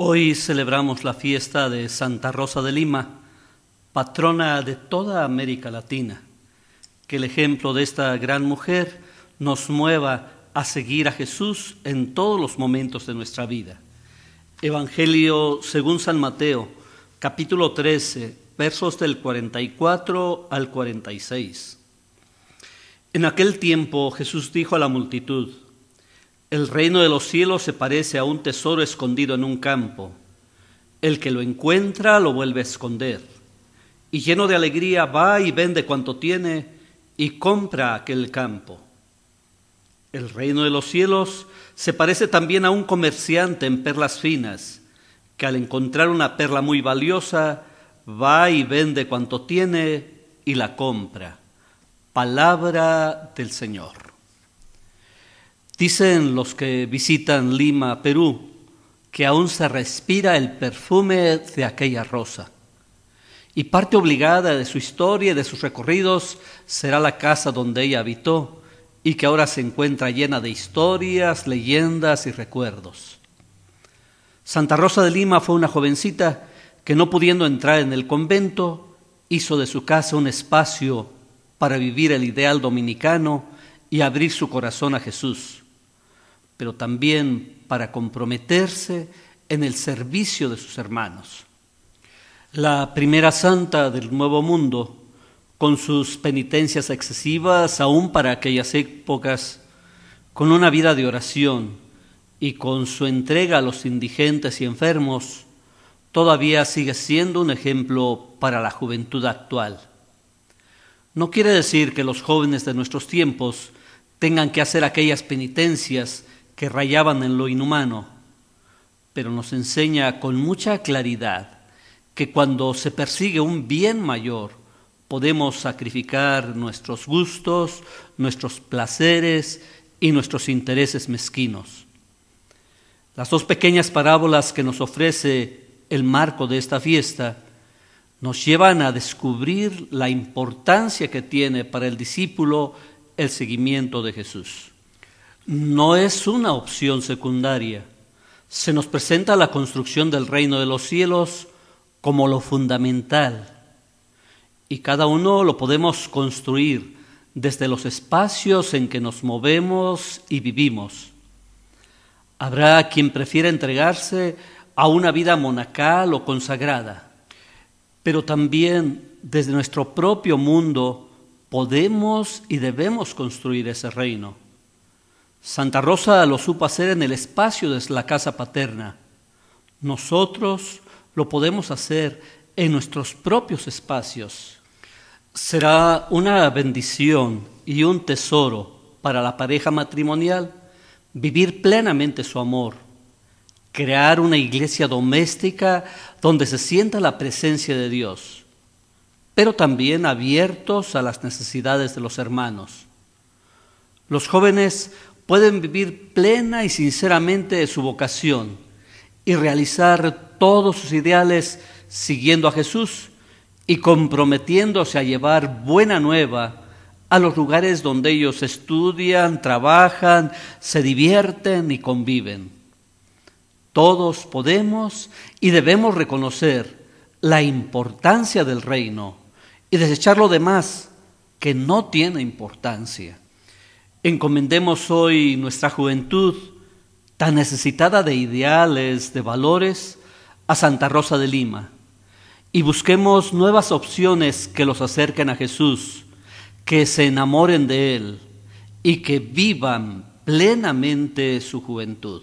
Hoy celebramos la fiesta de Santa Rosa de Lima, patrona de toda América Latina. Que el ejemplo de esta gran mujer nos mueva a seguir a Jesús en todos los momentos de nuestra vida. Evangelio según San Mateo, capítulo 13, versos del 44 al 46. En aquel tiempo Jesús dijo a la multitud, el reino de los cielos se parece a un tesoro escondido en un campo. El que lo encuentra lo vuelve a esconder. Y lleno de alegría va y vende cuanto tiene y compra aquel campo. El reino de los cielos se parece también a un comerciante en perlas finas, que al encontrar una perla muy valiosa, va y vende cuanto tiene y la compra. Palabra del Señor. Dicen los que visitan Lima, Perú, que aún se respira el perfume de aquella rosa. Y parte obligada de su historia y de sus recorridos será la casa donde ella habitó y que ahora se encuentra llena de historias, leyendas y recuerdos. Santa Rosa de Lima fue una jovencita que no pudiendo entrar en el convento, hizo de su casa un espacio para vivir el ideal dominicano y abrir su corazón a Jesús pero también para comprometerse en el servicio de sus hermanos. La primera santa del Nuevo Mundo, con sus penitencias excesivas aún para aquellas épocas, con una vida de oración y con su entrega a los indigentes y enfermos, todavía sigue siendo un ejemplo para la juventud actual. No quiere decir que los jóvenes de nuestros tiempos tengan que hacer aquellas penitencias que rayaban en lo inhumano, pero nos enseña con mucha claridad que cuando se persigue un bien mayor, podemos sacrificar nuestros gustos, nuestros placeres y nuestros intereses mezquinos. Las dos pequeñas parábolas que nos ofrece el marco de esta fiesta nos llevan a descubrir la importancia que tiene para el discípulo el seguimiento de Jesús no es una opción secundaria. Se nos presenta la construcción del reino de los cielos como lo fundamental y cada uno lo podemos construir desde los espacios en que nos movemos y vivimos. Habrá quien prefiera entregarse a una vida monacal o consagrada, pero también desde nuestro propio mundo podemos y debemos construir ese reino. Santa Rosa lo supo hacer en el espacio de la casa paterna. Nosotros lo podemos hacer en nuestros propios espacios. Será una bendición y un tesoro para la pareja matrimonial vivir plenamente su amor, crear una iglesia doméstica donde se sienta la presencia de Dios, pero también abiertos a las necesidades de los hermanos. Los jóvenes pueden vivir plena y sinceramente de su vocación y realizar todos sus ideales siguiendo a Jesús y comprometiéndose a llevar buena nueva a los lugares donde ellos estudian, trabajan, se divierten y conviven. Todos podemos y debemos reconocer la importancia del reino y desechar lo demás que no tiene importancia. Encomendemos hoy nuestra juventud, tan necesitada de ideales, de valores, a Santa Rosa de Lima y busquemos nuevas opciones que los acerquen a Jesús, que se enamoren de Él y que vivan plenamente su juventud.